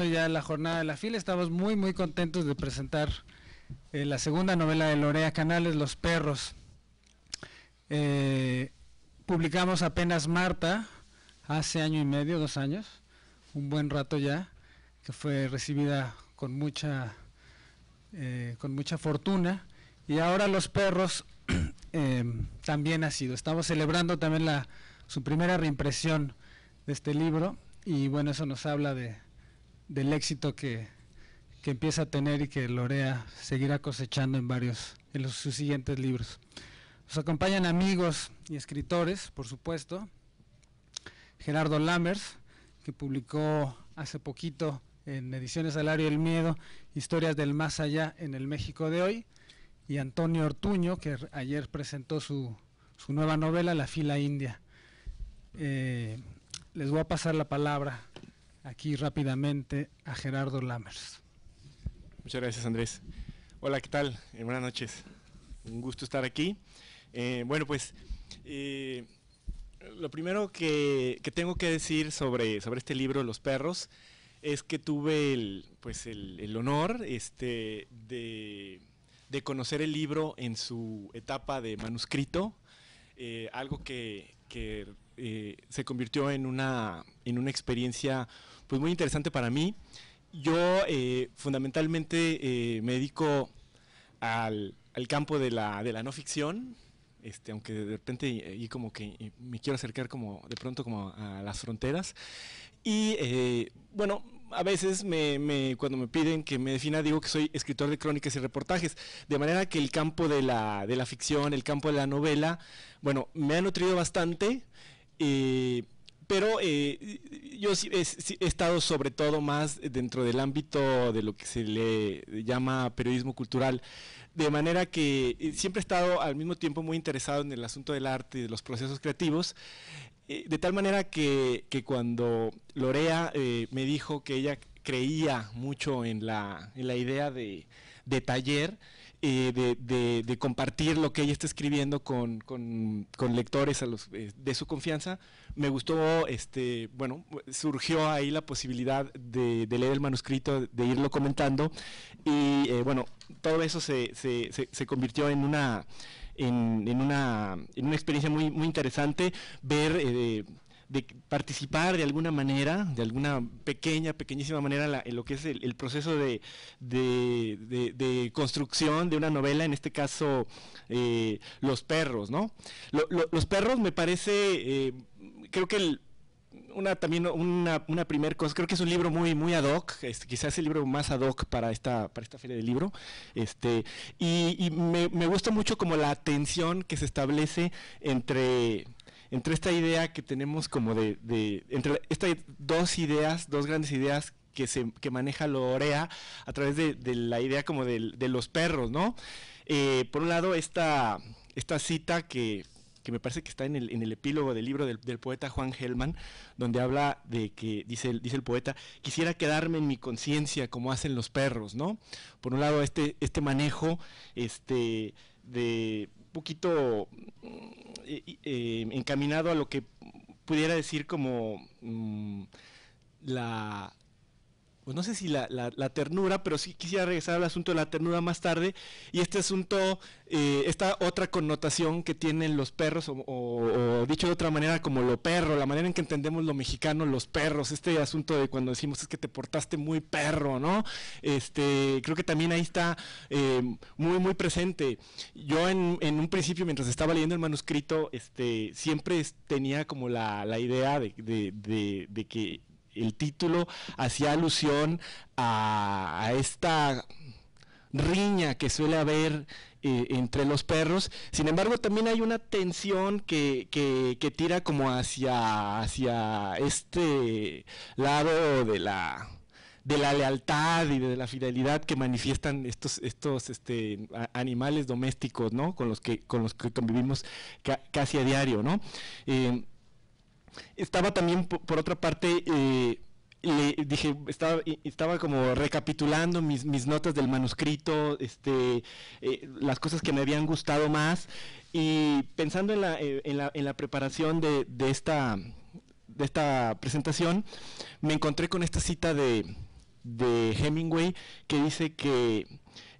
ya la jornada de la fila, estamos muy, muy contentos de presentar eh, la segunda novela de Lorea Canales, Los Perros. Eh, publicamos apenas Marta, hace año y medio, dos años, un buen rato ya, que fue recibida con mucha, eh, con mucha fortuna. Y ahora Los Perros también ha sido. Estamos celebrando también la, su primera reimpresión de este libro y bueno, eso nos habla de, del éxito que, empieza a tener y que Lorea seguirá cosechando en varios, en los, sus siguientes libros. Nos acompañan amigos y escritores, por supuesto. Gerardo Lammers, que publicó hace poquito en Ediciones Salario el Miedo, Historias del Más Allá en el México de hoy, y Antonio Ortuño, que ayer presentó su, nueva novela, La Fila India. Eh, les voy a pasar la palabra aquí rápidamente a Gerardo Lammers. Muchas gracias, Andrés. Hola, ¿qué tal? Eh, buenas noches. Un gusto estar aquí. Eh, bueno, pues eh, lo primero que, tengo que decir sobre, sobre este libro, Los Perros, es que tuve el, pues el, honor este, de, conocer el libro en su etapa de manuscrito, algo que, se convirtió en una, en una experiencia pues muy interesante para mí. Yo eh, fundamentalmente eh, me dedico al, campo de la, de la no ficción, este, aunque de repente y, eh, como que me quiero acercar como de pronto como a las fronteras. Y bueno, a veces me, cuando me piden que me defina digo que soy escritor de crónicas y reportajes, de manera que el campo de la, ficción, el campo de la novela, bueno, me ha nutrido bastante pero eh, yo he, estado sobre todo más dentro del ámbito de lo que se le llama periodismo cultural, de manera que eh, siempre he estado al mismo tiempo muy interesado en el asunto del arte y de los procesos creativos, eh, de tal manera que, cuando Lorea me dijo que ella creía mucho en la, en la idea de taller, eh, de, compartir lo que ella está escribiendo con, lectores eh, de su confianza, me gustó, este, bueno, surgió ahí la posibilidad de, leer el manuscrito, de irlo comentando, y eh, bueno, todo eso se, convirtió en una... En, una, experiencia muy, interesante ver de participar de alguna manera, de alguna pequeña, pequeñísima manera, en lo que es el, proceso de, construcción de una novela, en este caso eh, Los Perros, ¿no? los Perros me parece, eh, creo que una también una, primera cosa, creo que es un libro muy, muy ad hoc, este, quizás el libro más ad hoc para esta, para esta feria del libro. Este, y, me, me gusta mucho como la tensión que se establece entre entre esta idea que tenemos como de, entre estas dos ideas, dos grandes ideas que, se, que maneja Lorea a través de, la idea como de, los perros, ¿no? Eh, por un lado, esta, esta cita que, que me parece que está en el, en el epílogo del libro del, poeta Juan Hellman, donde habla de que, dice, dice el poeta, quisiera quedarme en mi conciencia como hacen los perros, ¿no? Por un lado, este, este manejo este, de, poquito eh, eh, encaminado a lo que pudiera decir como mm, la, pues no sé si la, ternura, pero sí quisiera regresar al asunto de la ternura más tarde. Y este asunto, eh, esta otra connotación que tienen los perros, o, dicho de otra manera, como lo perro, la manera en que entendemos lo mexicano, los perros, este asunto de cuando decimos es que te portaste muy perro, ¿no? Este, creo que también ahí está eh, muy, muy presente. Yo en, un principio, mientras estaba leyendo el manuscrito, este, siempre tenía como la, idea de que el título hacía alusión a, esta riña que suele haber eh, entre los perros. Sin embargo, también hay una tensión que, que, tira como hacia, hacia este lado de la de la lealtad y de la fidelidad que manifiestan estos, estos este, animales domésticos, Con los que, con los que convivimos casi a diario, ¿no? Eh, estaba también, por, otra parte, eh, le dije, estaba, como recapitulando mis, notas del manuscrito, este, eh, las cosas que me habían gustado más, y pensando en la, eh, en la, en la preparación de, de, esta, de esta presentación, me encontré con esta cita de, de Hemingway que dice que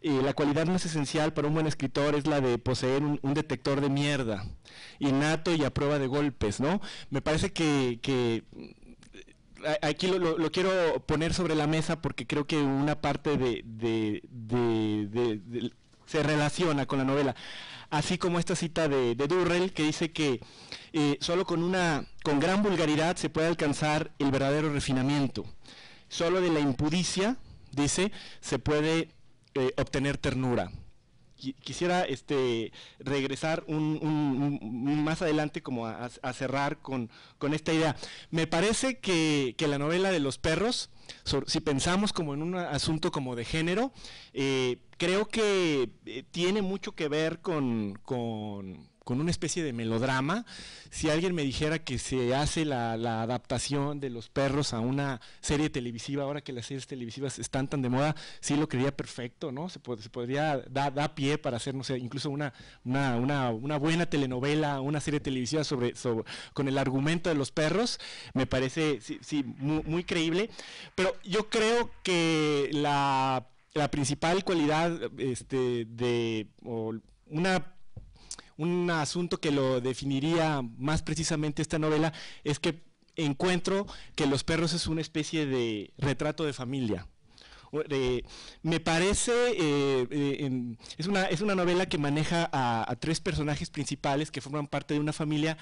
la cualidad más esencial para un buen escritor es la de poseer un detector de mierda innato y a prueba de golpes, ¿no? Me parece que, eh, aquí lo, quiero poner sobre la mesa porque creo que una parte de, se relaciona con la novela. Así como esta cita de, Durrell que dice que eh, solo con una con gran vulgaridad se puede alcanzar el verdadero refinamiento. Solo de la impudicia, dice, se puede eh, obtener ternura quisiera este, regresar un, más adelante como a, cerrar con, esta idea. Me parece que, la novela de los perros, si pensamos como en un asunto como de género, eh, creo que eh, tiene mucho que ver con con una especie de melodrama, si alguien me dijera que se hace la, adaptación de los perros a una serie televisiva, ahora que las series televisivas están tan de moda, sí lo creía perfecto, ¿no? Se, podría dar pie para hacer, no sé, incluso una, buena telenovela, una serie televisiva con el argumento de los perros, me parece, sí, muy, creíble, pero yo creo que la, principal cualidad este, de... una un asunto que lo definiría más precisamente esta novela es que encuentro que los perros es una especie de retrato de familia. me parece, eh, eh, es, una, es, una, novela que maneja a, tres personajes principales que forman parte de una familia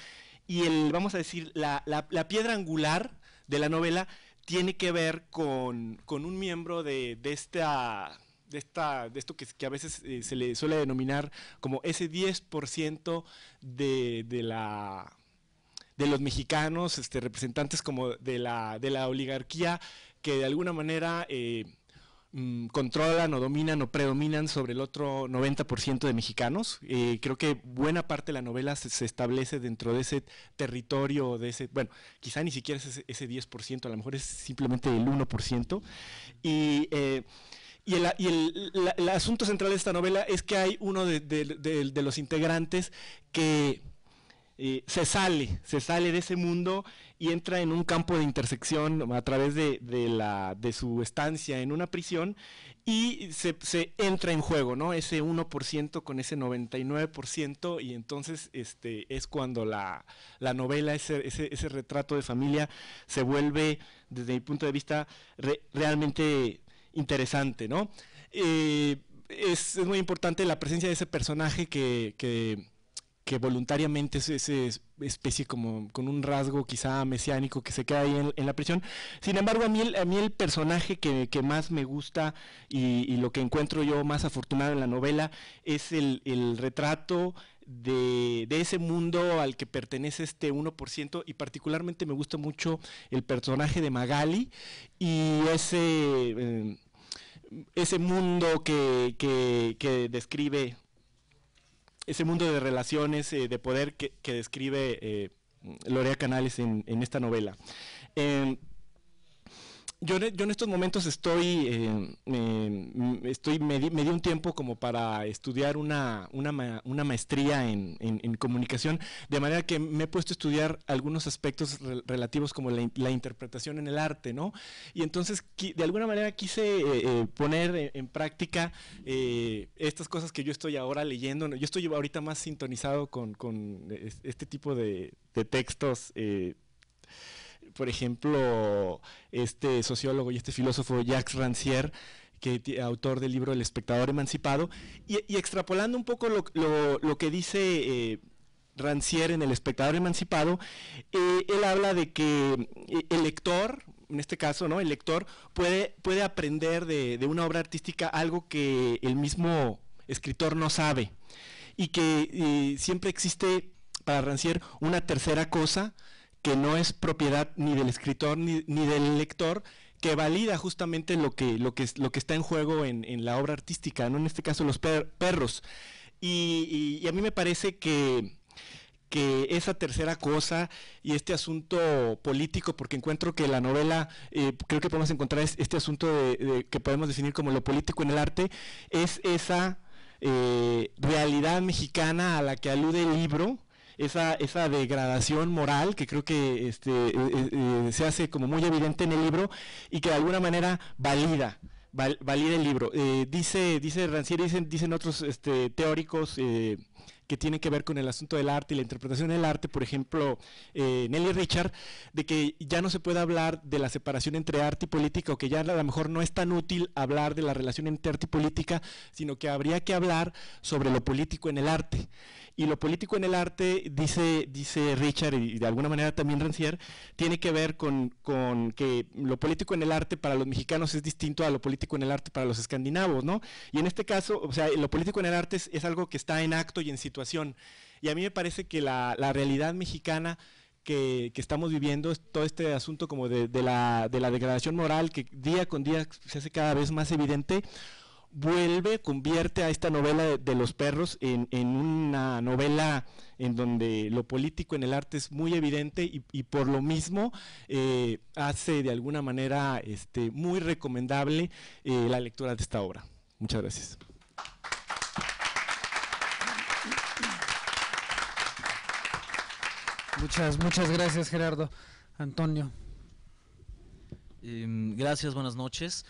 y el, vamos a decir, la, piedra angular de la novela tiene que ver con, un miembro de esta de, esta, de esto que, a veces eh, se le suele denominar como ese 10% de, la, de los mexicanos, este, representantes como de la, de la oligarquía que de alguna manera eh, mm, controlan o dominan o predominan sobre el otro 90% de mexicanos. Eh, creo que buena parte de la novela se, establece dentro de ese territorio, de ese, bueno, quizá ni siquiera es ese, 10%, a lo mejor es simplemente el 1%. Y y el, asunto central de esta novela es que hay uno de, los integrantes que eh, se sale, se sale de ese mundo y entra en un campo de intersección a través de, su estancia en una prisión y se, entra en juego, ¿no? Ese 1% con ese 99% y entonces este, es cuando la, la novela, ese, ese, retrato de familia se vuelve, desde mi punto de vista, realmente interesante, ¿no? Eh, es, muy importante la presencia de ese personaje que, voluntariamente es esa especie como con un rasgo quizá mesiánico que se queda ahí en, la prisión. Sin embargo, a mí, el, personaje que, más me gusta y, lo que encuentro yo más afortunado en la novela es el, el retrato de, ese mundo al que pertenece este 1% y particularmente me gusta mucho el personaje de Magali y ese, eh, ese mundo que, describe, ese mundo de relaciones eh, de poder que, describe eh, Lorea Canales en, en esta novela yo, en estos momentos estoy, eh, estoy me, di, un tiempo como para estudiar una, maestría en, comunicación, de manera que me he puesto a estudiar algunos aspectos relativos como la, interpretación en el arte, ¿no? Y entonces, de alguna manera quise eh, eh, poner en, práctica estas cosas que yo estoy ahora leyendo. Yo estoy ahorita más sintonizado con, este tipo de, de textos por ejemplo, este sociólogo y este filósofo Jacques Rancière, que, autor del libro El espectador emancipado, y, extrapolando un poco lo, que dice eh, Rancière en El espectador emancipado, eh, él habla de que eh, el lector, en este caso, ¿no? El lector puede, aprender de, una obra artística algo que el mismo escritor no sabe, y que siempre existe para Rancière una tercera cosa, que no es propiedad ni del escritor ni, del lector, que valida justamente lo que, lo que, lo que está en juego en, la obra artística, ¿no? en este caso los perros. Y, a mí me parece que, esa tercera cosa y este asunto político, porque encuentro que la novela, eh, creo que podemos encontrar este asunto de, que podemos definir como lo político en el arte, es esa eh, realidad mexicana a la que alude el libro esa, esa degradación moral que creo que este, eh, eh, eh, se hace como muy evidente en el libro y que de alguna manera valida. el libro. dice, dice Ranciere, dicen, dicen otros este, teóricos que tienen que ver con el asunto del arte y la interpretación del arte, por ejemplo, eh, Nelly Richard, de que ya no se puede hablar de la separación entre arte y política, o que ya a lo mejor no es tan útil hablar de la relación entre arte y política, sino que habría que hablar sobre lo político en el arte y lo político en el arte, dice, dice Richard y de alguna manera también Rancière, tiene que ver con, que lo político en el arte para los mexicanos es distinto a lo político en el arte para los escandinavos, ¿no? Y en este caso, o sea, lo político en el arte es, algo que está en acto y en situación. Y a mí me parece que la, la realidad mexicana... Que, estamos viviendo, todo este asunto como de, de, la, de la degradación moral que día con día se hace cada vez más evidente, vuelve, convierte a esta novela de, los perros en, una novela en donde lo político en el arte es muy evidente y, por lo mismo eh, hace de alguna manera este, muy recomendable eh, la lectura de esta obra. Muchas gracias. Muchas, muchas gracias Gerardo. Antonio. Em, gracias, buenas noches.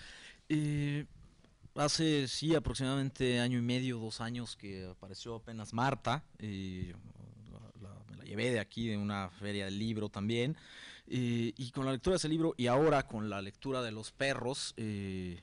Eh, hace sí aproximadamente año y medio, dos años que apareció apenas Marta. Y la, me la llevé de aquí, de una feria del libro también. y con la lectura de ese libro y ahora con la lectura de Los Perros, eh,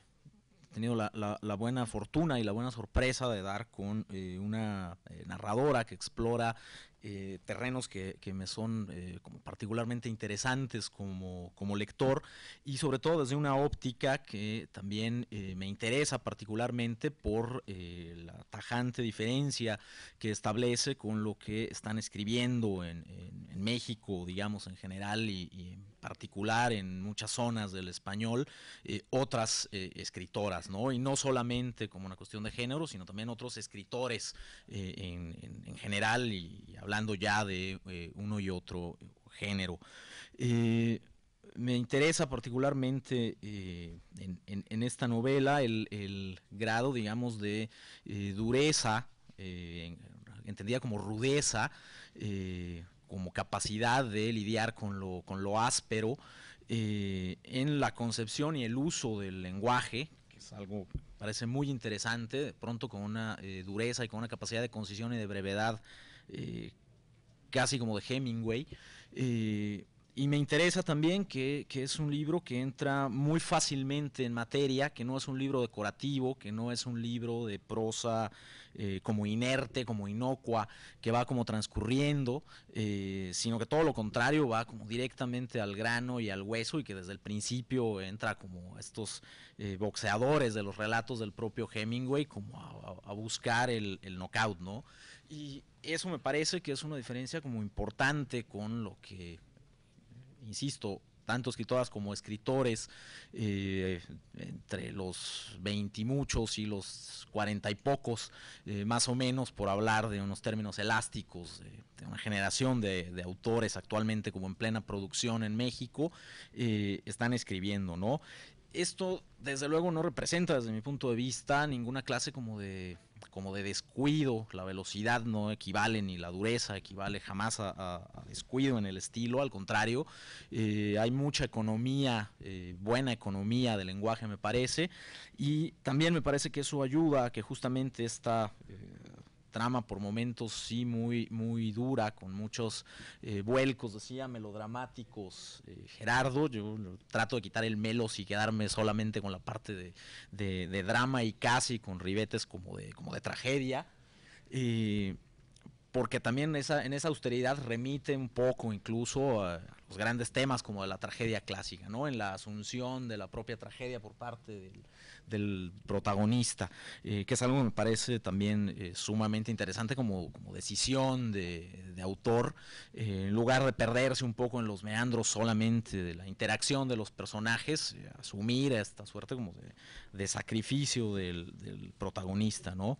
he tenido la, buena fortuna y la buena sorpresa de dar con eh, una eh, narradora que explora eh, terrenos que, que, me son eh, particularmente interesantes como, lector y sobre todo desde una óptica que también eh, me interesa particularmente por la tajante diferencia que establece con lo que están escribiendo en, México, digamos en general y, y en particular en muchas zonas del español, eh, otras eh, escritoras, ¿no? Y no solamente como una cuestión de género, sino también otros escritores eh, en, general y hablando ya de uno y otro género. me interesa particularmente en, esta novela el, el grado, digamos, de dureza, entendida como rudeza, como capacidad de lidiar con lo, con lo áspero eh, en la concepción y el uso del lenguaje, que es algo parece muy interesante, de pronto con una eh, dureza y con una capacidad de concisión y de brevedad eh, casi como de Hemingway y me interesa también que, es un libro que entra muy fácilmente en materia, que no es un libro decorativo, que no es un libro de prosa eh, como inerte, como inocua, que va como transcurriendo, eh, sino que todo lo contrario va como directamente al grano y al hueso y que desde el principio entra como estos eh, boxeadores de los relatos del propio Hemingway como a, buscar el, el knockout, ¿no? Y eso me parece que es una diferencia como importante con lo que insisto, tanto escritoras como escritores, eh, entre los veintimuchos y y los cuarenta y pocos, eh, más o menos, por hablar de unos términos elásticos, de una generación de, de, autores actualmente como en plena producción en México, eh, están escribiendo, ¿no? Esto, desde luego, no representa, desde mi punto de vista, ninguna clase como de como de descuido, la velocidad no equivale ni la dureza equivale jamás a, descuido en el estilo, al contrario, eh, hay mucha economía, eh, buena economía de lenguaje me parece, y también me parece que eso ayuda a que justamente esta... Eh, trama por momentos sí muy, muy dura, con muchos eh, vuelcos, decía, melodramáticos. Eh, Gerardo, yo trato de quitar el melos y quedarme solamente con la parte de, drama y casi con ribetes como de, como de tragedia. porque también esa, en esa austeridad remite un poco incluso a, a, los grandes temas como de la tragedia clásica, ¿no? En la asunción de la propia tragedia por parte del, del protagonista, eh, que es algo que me parece también eh, sumamente interesante como, decisión de, autor, eh, en lugar de perderse un poco en los meandros solamente de la interacción de los personajes, asumir esta suerte como de, sacrificio del, del, protagonista, ¿no?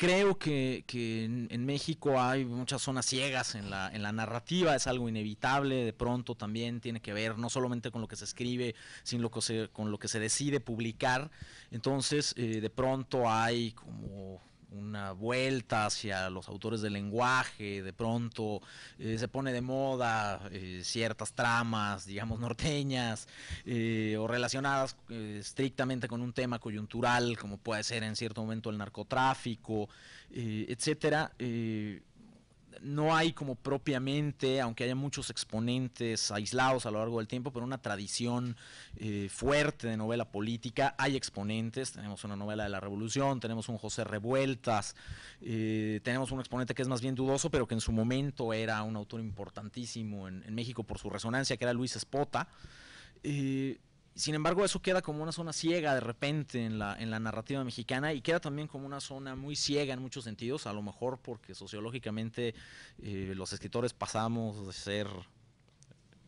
creo que, que en, México hay muchas zonas ciegas en la, en la narrativa, es algo inevitable, de pronto también tiene que ver no solamente con lo que se escribe, sino con lo que se decide publicar, entonces eh, de pronto hay como una vuelta hacia los autores del lenguaje, de pronto eh, se pone de moda eh, ciertas tramas, digamos, norteñas eh, o relacionadas estrictamente con un tema coyuntural, como puede ser en cierto momento el narcotráfico, etcétera no hay como propiamente, aunque haya muchos exponentes aislados a lo largo del tiempo, pero una tradición eh, fuerte de novela política. Hay exponentes, tenemos una novela de la Revolución, tenemos un José Revueltas, eh, tenemos un exponente que es más bien dudoso, pero que en su momento era un autor importantísimo en, México por su resonancia, que era Luis Espota. Eh, sin embargo, eso queda como una zona ciega de repente en la, en la narrativa mexicana y queda también como una zona muy ciega en muchos sentidos, a lo mejor porque sociológicamente eh, los escritores pasamos de ser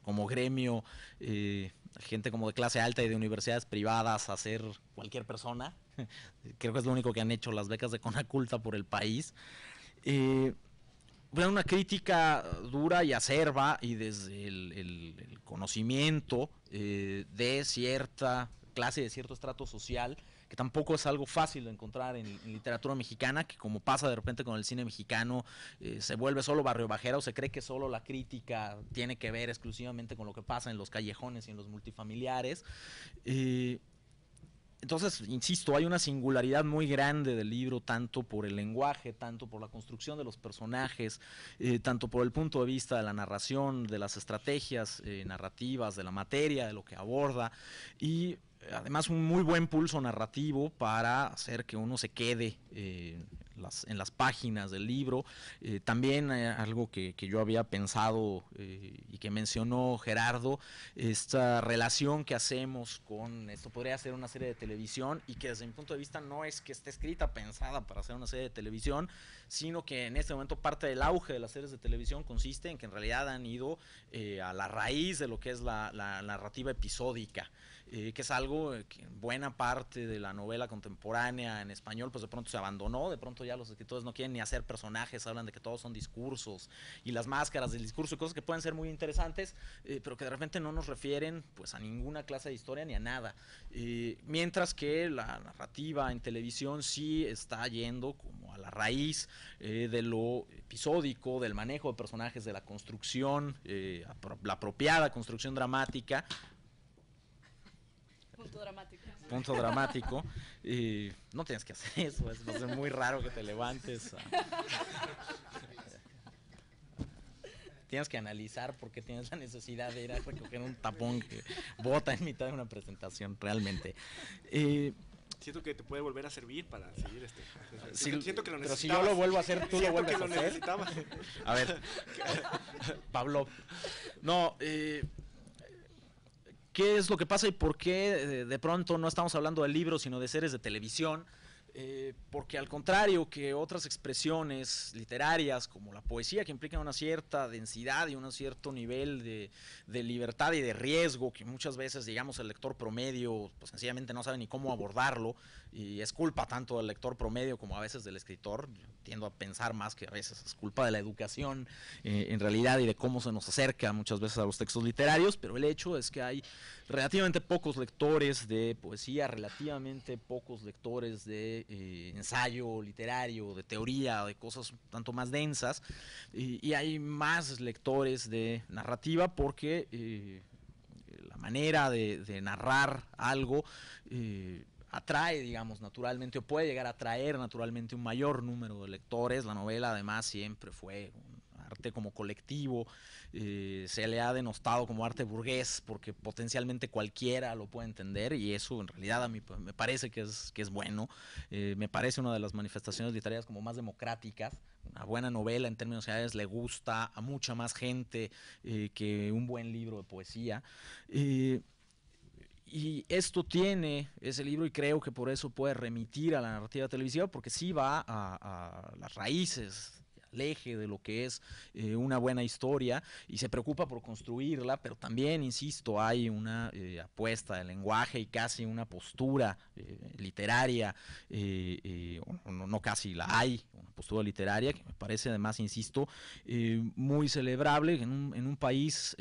como gremio, eh, gente como de clase alta y de universidades privadas a ser cualquier persona. Creo que es lo único que han hecho las becas de Conaculta por el país. Eh, una crítica dura y acerba y desde el, conocimiento eh, de cierta clase, de cierto estrato social, que tampoco es algo fácil de encontrar en, literatura mexicana, que como pasa de repente con el cine mexicano, eh, se vuelve solo barrio bajera o se cree que solo la crítica tiene que ver exclusivamente con lo que pasa en los callejones y en los multifamiliares. Eh, entonces, insisto, hay una singularidad muy grande del libro, tanto por el lenguaje, tanto por la construcción de los personajes, eh, tanto por el punto de vista de la narración, de las estrategias eh, narrativas, de la materia, de lo que aborda. Y además un muy buen pulso narrativo para hacer que uno se quede eh, las, en las páginas del libro. Eh, también eh, algo que, que, yo había pensado y que mencionó Gerardo, esta relación que hacemos con, esto podría ser una serie de televisión y que desde mi punto de vista no es que esté escrita, pensada para ser una serie de televisión, sino que en este momento parte del auge de las series de televisión consiste en que en realidad han ido a la raíz de lo que es la, la narrativa episódica, que es algo eh, buena parte de la novela contemporánea en español, pues de pronto se abandonó, de pronto ya los escritores no quieren ni hacer personajes, hablan de que todos son discursos y las máscaras del discurso y cosas que pueden ser muy interesantes, eh, pero que de repente no nos refieren pues a ninguna clase de historia ni a nada. Eh, mientras que la narrativa en televisión sí está yendo como a la raíz de lo episódico, del manejo de personajes, de la construcción, la apropiada construcción dramática, Punto dramático. Punto dramático. Y no tienes que hacer eso, es, muy raro que te levantes. tienes que analizar por qué tienes la necesidad de ir a recoger un tapón que bota en mitad de una presentación, realmente. siento que te puede volver a servir para seguir este. lo pero si yo lo vuelvo a hacer, tú lo vuelves a hacer. A ver, Pablo. No, eh, qué es lo que pasa y por qué eh, de pronto no estamos hablando de libros, sino de series de televisión eh, porque al contrario que otras expresiones literarias como la poesía que implican una cierta densidad y un cierto nivel de, libertad y de riesgo que muchas veces digamos el lector promedio pues sencillamente no sabe ni cómo abordarlo y es culpa tanto del lector promedio como a veces del escritor, tiendo a pensar más que a veces es culpa de la educación eh, en realidad y de cómo se nos acerca muchas veces a los textos literarios, pero el hecho es que hay relativamente pocos lectores de poesía, relativamente pocos lectores de eh, ensayo literario, de teoría, de cosas tanto más densas, y, hay más lectores de narrativa porque eh, la manera de, narrar algo eh, atrae, digamos, naturalmente, o puede llegar a atraer naturalmente un mayor número de lectores. La novela además siempre fue como colectivo, eh, se le ha denostado como arte burgués porque potencialmente cualquiera lo puede entender y eso en realidad a mí pues, me parece que es, es bueno, eh, me parece una de las manifestaciones literarias como más democráticas, una buena novela en términos generales le gusta a mucha más gente eh, que un buen libro de poesía. Y esto tiene ese libro y creo que por eso puede remitir a la narrativa televisiva porque sí va a las raíces leje de lo que es eh, una buena historia y se preocupa por construirla, pero también, insisto, hay una eh, apuesta de lenguaje y casi una postura eh, literaria, no, casi la hay, una postura literaria que me parece además, insisto, muy celebrable en un, en un país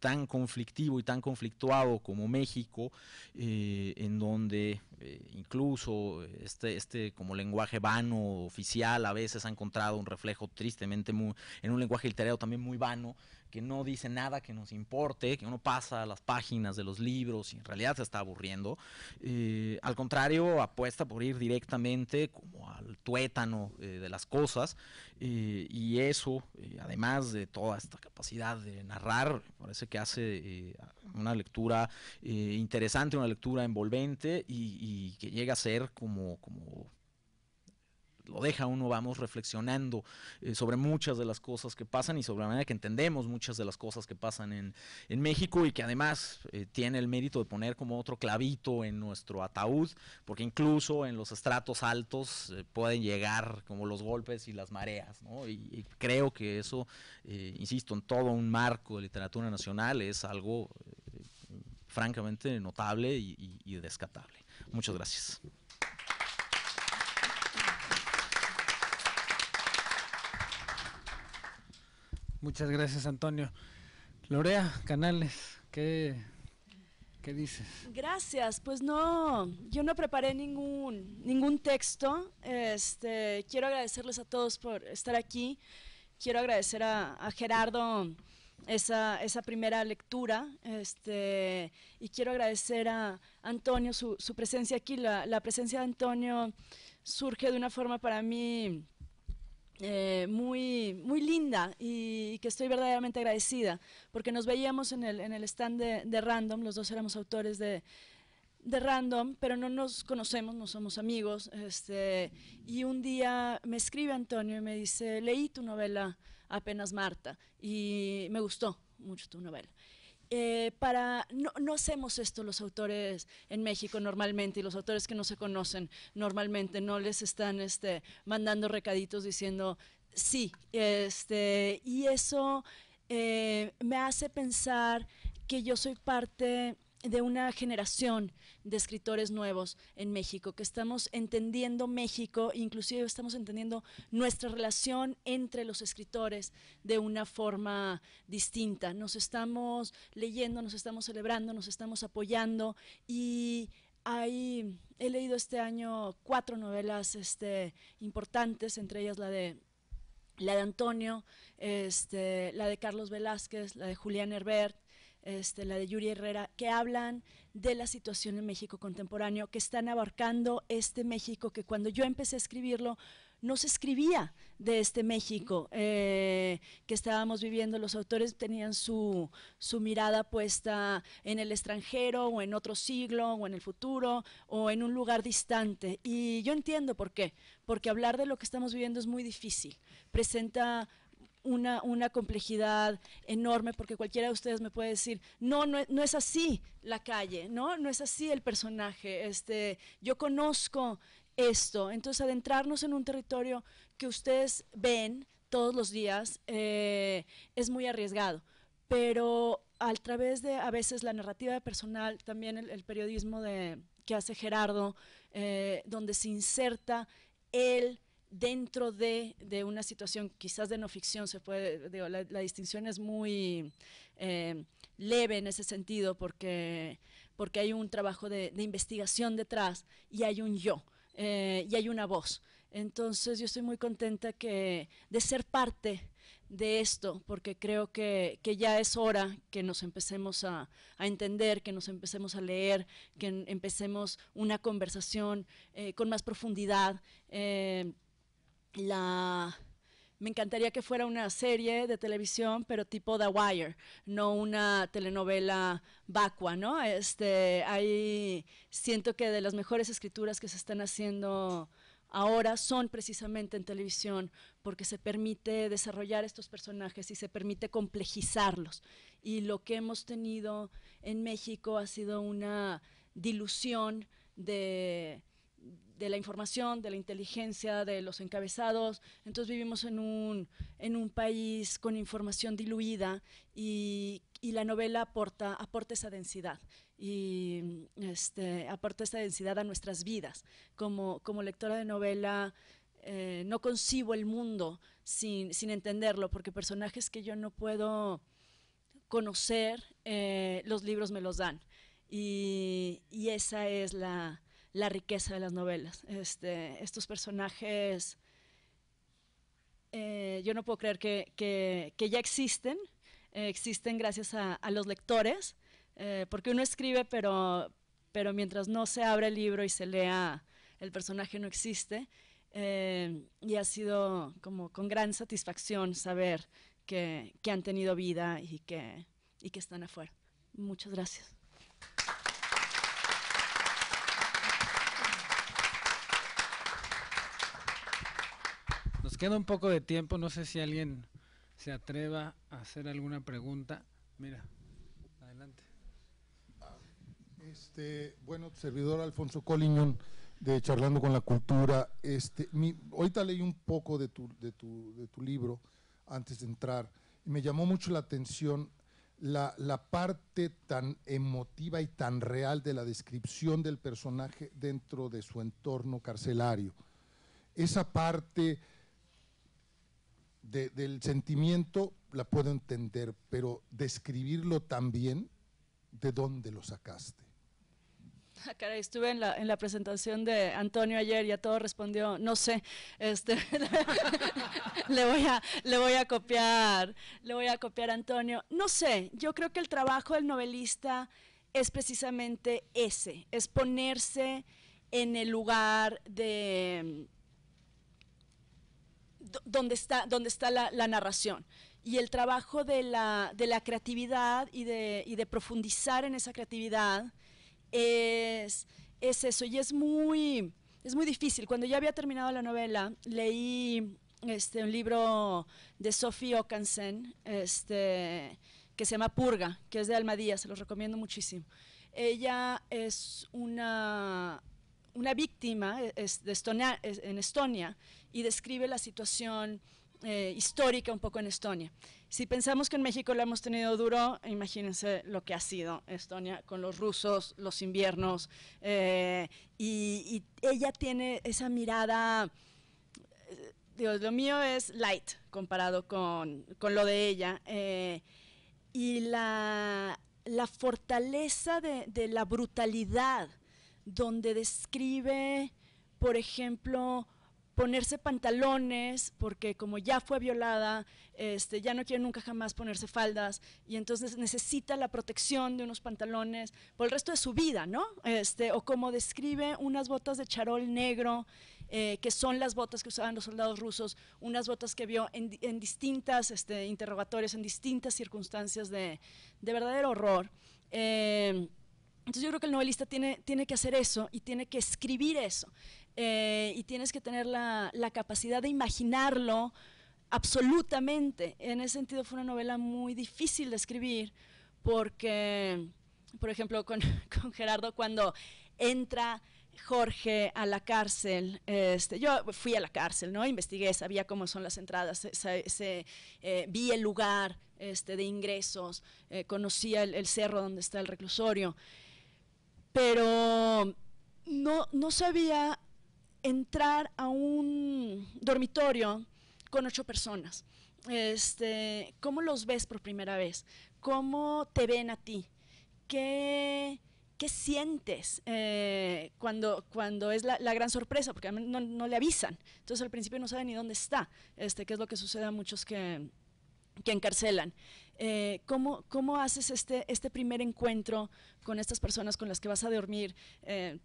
tan conflictivo y tan conflictuado como México, eh, en donde eh, incluso eh, este, este como lenguaje vano oficial a veces ha encontrado un reflejo tristemente muy, en un lenguaje literario también muy vano, que no dice nada que nos importe, que uno pasa las páginas de los libros y en realidad se está aburriendo. Eh, al contrario, apuesta por ir directamente como al tuétano eh, de las cosas eh, y eso, además de toda esta capacidad de narrar, parece que hace una lectura interesante, una lectura envolvente y, que llega a ser como, como lo deja uno, vamos reflexionando eh, sobre muchas de las cosas que pasan y sobre la manera que entendemos muchas de las cosas que pasan en, México y que además eh, tiene el mérito de poner como otro clavito en nuestro ataúd, porque incluso en los estratos altos eh, pueden llegar como los golpes y las mareas, ¿no? y, creo que eso, insisto, en todo un marco de literatura nacional es algo francamente notable y, descatable. Muchas gracias. Muchas gracias, Antonio. Lorea, Canales, ¿qué, ¿qué, dices? Gracias, pues no, yo no preparé ningún, ningún texto. Este, quiero agradecerles a todos por estar aquí. Quiero agradecer a, Gerardo esa, esa, primera lectura este, y quiero agradecer a Antonio su, su presencia aquí. La, la presencia de Antonio surge de una forma para mí eh, muy, muy linda y, que estoy verdaderamente agradecida, porque nos veíamos en el, en el stand de, de, Random, los dos éramos autores de, de, Random, pero no nos conocemos, no somos amigos, este, y un día me escribe Antonio y me dice, leí tu novela apenas Marta, y me gustó mucho tu novela. Eh, para no, hacemos esto los autores en México normalmente y los autores que no se conocen normalmente no les están este, mandando recaditos diciendo sí este y eso eh, me hace pensar que yo soy parte de una generación de escritores nuevos en México, que estamos entendiendo México, inclusive estamos entendiendo nuestra relación entre los escritores de una forma distinta. Nos estamos leyendo, nos estamos celebrando, nos estamos apoyando y he leído este año cuatro novelas este, importantes, entre ellas la de la de Antonio, este, la de Carlos Velázquez, la de Julián Herbert, este, la de Yuri Herrera, que hablan de la situación en México contemporáneo, que están abarcando este México que cuando yo empecé a escribirlo no se escribía de este México eh, que estábamos viviendo. Los autores tenían su, su mirada puesta en el extranjero o en otro siglo o en el futuro o en un lugar distante. Y yo entiendo por qué, porque hablar de lo que estamos viviendo es muy difícil. Presenta una, complejidad enorme, porque cualquiera de ustedes me puede decir, no, e, no, es así la calle, ¿no? No es así el personaje, este, yo conozco esto. Entonces, adentrarnos en un territorio que ustedes ven todos los días eh, es muy arriesgado, pero a través de a veces la narrativa personal, también el, periodismo de, que hace Gerardo, eh, donde se inserta el dentro de, una situación quizás de no ficción, se puede, la, distinción es muy eh, leve en ese sentido porque, porque hay un trabajo de, investigación detrás y hay un yo. Eh, y hay una voz. Entonces yo estoy muy contenta que, de ser parte de esto, porque creo que, ya es hora que nos empecemos a, entender, que nos empecemos a leer, que empecemos una conversación eh, con más profundidad la me encantaría que fuera una serie de televisión, pero tipo The Wire, no una telenovela vacua, ¿no? Este, ahí siento que de las mejores escrituras que se están haciendo ahora son precisamente en televisión, porque se permite desarrollar estos personajes y se permite complejizarlos. Y lo que hemos tenido en México ha sido una dilución de de la información, de la inteligencia, de los encabezados. Entonces vivimos en un, en un país con información diluida y, la novela aporta, esa densidad y este, aporta esa densidad a nuestras vidas. Como, como lectora de novela eh, no concibo el mundo sin, entenderlo, porque personajes que yo no puedo conocer, eh, los libros me los dan. y esa es la, la riqueza de las novelas. Este, estos personajes, eh, yo no puedo creer que, ya existen, eh, existen gracias a, los lectores, eh, porque uno escribe, pero, pero mientras no se abre el libro y se lea, el personaje no existe. y ha sido como con gran satisfacción saber que, han tenido vida y que, y que están afuera. Muchas gracias. queda un poco de tiempo, no sé si alguien se atreva a hacer alguna pregunta. Mira, adelante. Este, bueno, servidor Alfonso Coliñón de Charlando con la Cultura. Este, hoy ahorita leí un poco de tu, de, tu, de tu libro antes de entrar. Y me llamó mucho la atención la, la, parte tan emotiva y tan real de la descripción del personaje dentro de su entorno carcelario. Esa parte del sentimiento la puedo entender, pero describirlo también, ¿de dónde lo sacaste? Ah, estuve en la, presentación de Antonio ayer y a todo respondió, no sé, este, le, voy a, le voy a copiar, le voy a copiar a Antonio. No sé, yo creo que el trabajo del novelista es precisamente ese, es ponerse en el lugar de donde está, donde está la, la narración y el trabajo de la, de la creatividad y de, y de, profundizar en esa creatividad es, es eso. Y es muy, es muy difícil. Cuando ya había terminado la novela, leí este, un libro de Sophie Okansen este, que se llama Purga, que es de Almadía, se los recomiendo muchísimo. Ella es una una víctima eh, de Estonia, en Estonia y describe la situación eh, histórica un poco en Estonia. Si pensamos que en México lo hemos tenido duro, imagínense lo que ha sido Estonia con los rusos, los inviernos, eh, y, ella tiene esa mirada, Dios digo, lo mío es light comparado con, con lo de ella, y la, la fortaleza de, de la brutalidad donde describe, por ejemplo, ponerse pantalones, porque como ya fue violada, este, ya no quiere nunca jamás ponerse faldas, y entonces necesita la protección de unos pantalones por el resto de su vida, ¿no? Este, o como describe unas botas de charol negro, eh, que son las botas que usaban los soldados rusos, unas botas que vio en, distintas este, interrogatorios, en distintas circunstancias de, verdadero horror. Eh, entonces yo creo que el novelista tiene, tiene que hacer eso y tiene que escribir eso. Eh, y tienes que tener la, capacidad de imaginarlo absolutamente. En ese sentido fue una novela muy difícil de escribir porque, por ejemplo, con, Gerardo cuando entra... Jorge a la cárcel, este, yo fui a la cárcel, ¿no? Investigué, sabía cómo son las entradas, se, eh, vi el lugar este, de ingresos, eh, conocía el, cerro donde está el reclusorio pero no, no sabía entrar a un dormitorio con ocho personas. Este, ¿Cómo los ves por primera vez? ¿Cómo te ven a ti? ¿Qué, qué sientes eh, cuando, cuando es la, la, gran sorpresa? Porque no, no le avisan. Entonces al principio no sabe ni dónde está, este, qué es lo que sucede a muchos que, que encarcelan. Eh, ¿cómo, ¿cómo, haces este, este primer encuentro con estas personas con las que vas a dormir? Eh,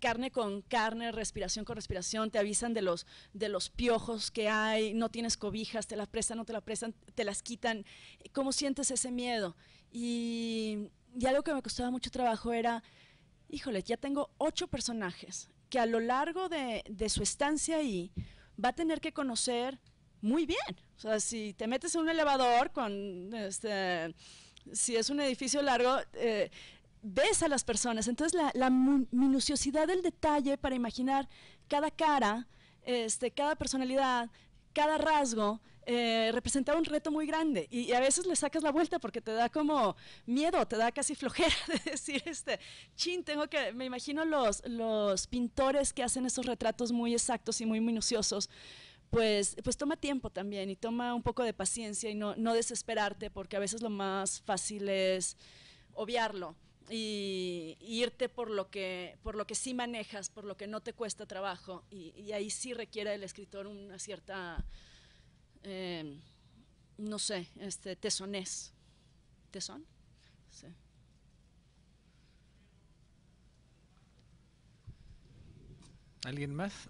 carne con carne, respiración con respiración, te avisan de los, de los piojos que hay, no tienes cobijas, te las prestan, no te las prestan, te las quitan. ¿Cómo sientes ese miedo? Y, y algo que me costaba mucho trabajo era, híjole, ya tengo ocho personajes que a lo largo de, de su estancia ahí va a tener que conocer muy bien. O sea, si te metes en un elevador con, este, si es un edificio largo, eh, ves a las personas. Entonces la, minuciosidad del detalle para imaginar cada cara, este, cada personalidad, cada rasgo, eh, representa un reto muy grande y, a veces le sacas la vuelta porque te da como miedo, te da casi flojera de decir, este, chin, tengo que, me imagino los, los pintores que hacen esos retratos muy exactos y muy minuciosos, pues, pues toma tiempo también y toma un poco de paciencia y no, no desesperarte porque a veces lo más fácil es obviarlo y, irte por lo, que, por lo que sí manejas, por lo que no te cuesta trabajo y, ahí sí requiere el escritor una cierta, em, no sé, este, tesonés. ¿Tesón? ¿Alguien más?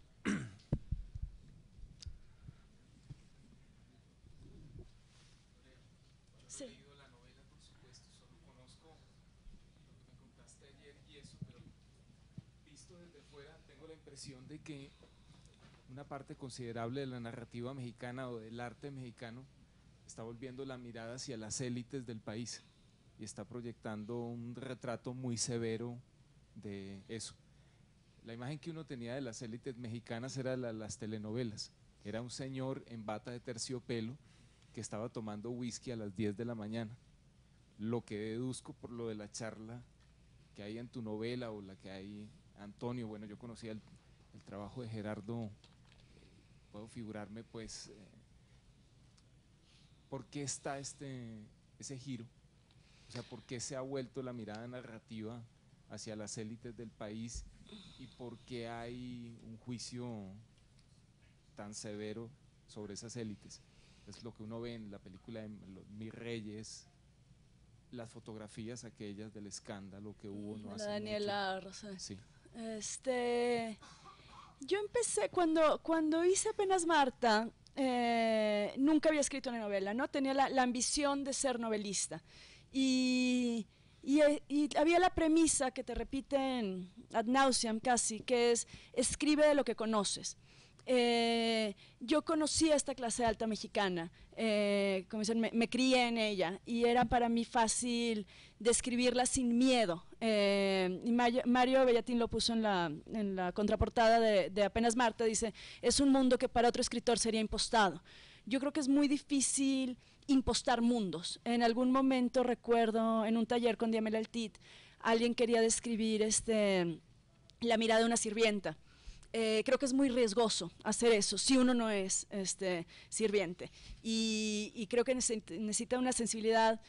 de que una parte considerable de la narrativa mexicana o del arte mexicano está volviendo la mirada hacia las élites del país y está proyectando un retrato muy severo de eso. La imagen que uno tenía de las élites mexicanas era la, las telenovelas. Era un señor en bata de terciopelo que estaba tomando whisky a las 10 de la mañana. Lo que deduzco por lo de la charla que hay en tu novela o la que hay Antonio, bueno, yo conocía el el trabajo de Gerardo, puedo figurarme pues eh, por qué está este, ese giro, o sea, por qué se ha vuelto la mirada narrativa hacia las élites del país y por qué hay un juicio tan severo sobre esas élites. Es lo que uno ve en la película de Mis Reyes, las fotografías aquellas del escándalo que hubo no hace Daniela Rosa. Este, yo empecé, cuando, hice apenas Marta, eh, nunca había escrito una novela, ¿no? Tenía la, ambición de ser novelista. Eh, y, había la premisa que te repiten ad nauseam casi, que es escribe de lo que conoces. Eh, yo conocí a esta clase alta mexicana, eh, me, me, crié en ella y era para mí fácil describirla sin miedo. Eh, Mario, Bellatín lo puso en la, contraportada de, Apenas Marta, dice, es un mundo que para otro escritor sería impostado. Yo creo que es muy difícil impostar mundos. En algún momento recuerdo en un taller con Diamela Altit, alguien quería describir este, la mirada de una sirvienta eh, creo que es muy riesgoso hacer eso si uno no es este, sirviente. Y, creo que necesita una sensibilidad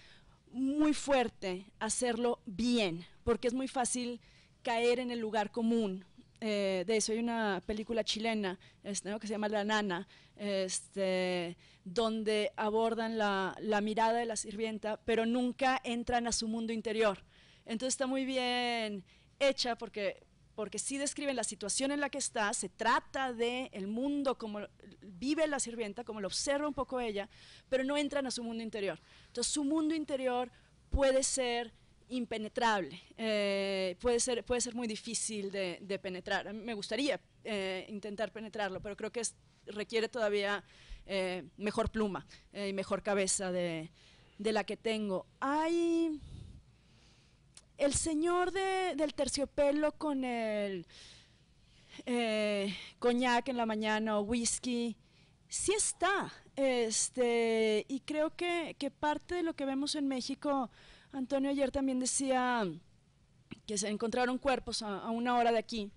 muy fuerte hacerlo bien, porque es muy fácil caer en el lugar común, eh, de eso hay una película chilena este, que se llama La Nana, este, donde abordan la, la, mirada de la sirvienta, pero nunca entran a su mundo interior. Entonces está muy bien hecha porque porque sí describen la situación en la que está, se trata de el mundo como vive la sirvienta, como lo observa un poco ella, pero no entran a su mundo interior. Entonces su mundo interior puede ser impenetrable, eh, puede, ser, puede ser muy difícil de, penetrar. me gustaría eh, intentar penetrarlo, pero creo que requiere todavía eh, mejor pluma y mejor cabeza de, de la que tengo. Hay el señor del terciopelo con el eh, coñac en la mañana o whisky, sí está. Este, y creo que, parte de lo que vemos en México, Antonio ayer también decía que se encontraron cuerpos a, una hora de aquí,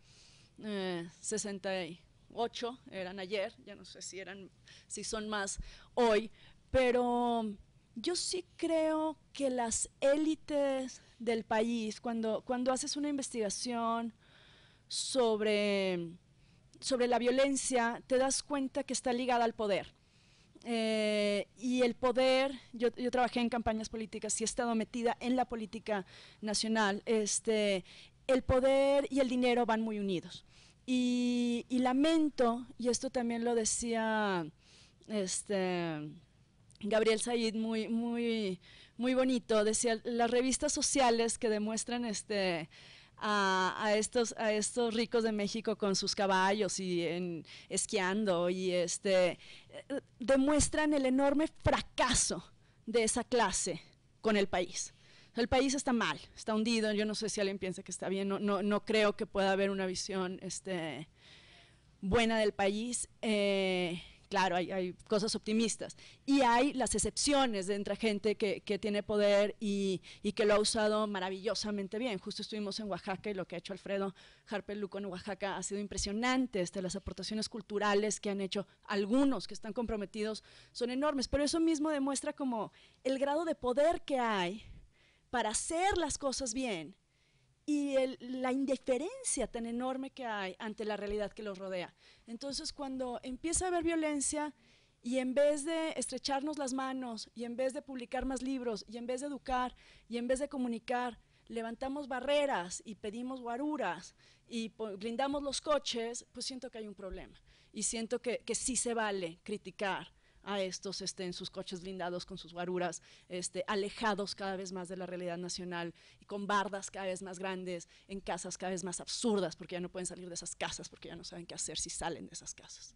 68 eh, eran ayer, ya no sé si, eran, si son más hoy, pero yo sí creo que las élites del país, cuando, cuando haces una investigación sobre, sobre la violencia, te das cuenta que está ligada al poder. Eh, y el poder, yo, trabajé en campañas políticas y he estado metida en la política nacional, este, el poder y el dinero van muy unidos. Y, y lamento, y esto también lo decía este, Gabriel Said muy, muy, muy bonito, decía, las revistas sociales que demuestran este, a, estos, a estos ricos de México con sus caballos y en, esquiando y este, demuestran el enorme fracaso de esa clase con el país. El país está mal, está hundido, yo no sé si alguien piensa que está bien, no, no, creo que pueda haber una visión este, buena del país. Eh, claro, hay, cosas optimistas. Y hay las excepciones de entre gente que, tiene poder y, que lo ha usado maravillosamente bien. Justo estuvimos en Oaxaca y lo que ha hecho Alfredo Harper Luco en Oaxaca ha sido impresionante. Este, las aportaciones culturales que han hecho algunos que están comprometidos son enormes. Pero eso mismo demuestra como el grado de poder que hay para hacer las cosas bien y la indiferencia tan enorme que hay ante la realidad que los rodea. Entonces, cuando empieza a haber violencia y en vez de estrecharnos las manos y en vez de publicar más libros y en vez de educar y en vez de comunicar, levantamos barreras y pedimos guaruras y blindamos los coches, pues siento que hay un problema y siento que, que sí se vale criticar a estos estén sus coches blindados con sus guaruras, este, alejados cada vez más de la realidad nacional y con bardas cada vez más grandes, en casas cada vez más absurdas porque ya no pueden salir de esas casas porque ya no saben qué hacer si salen de esas casas.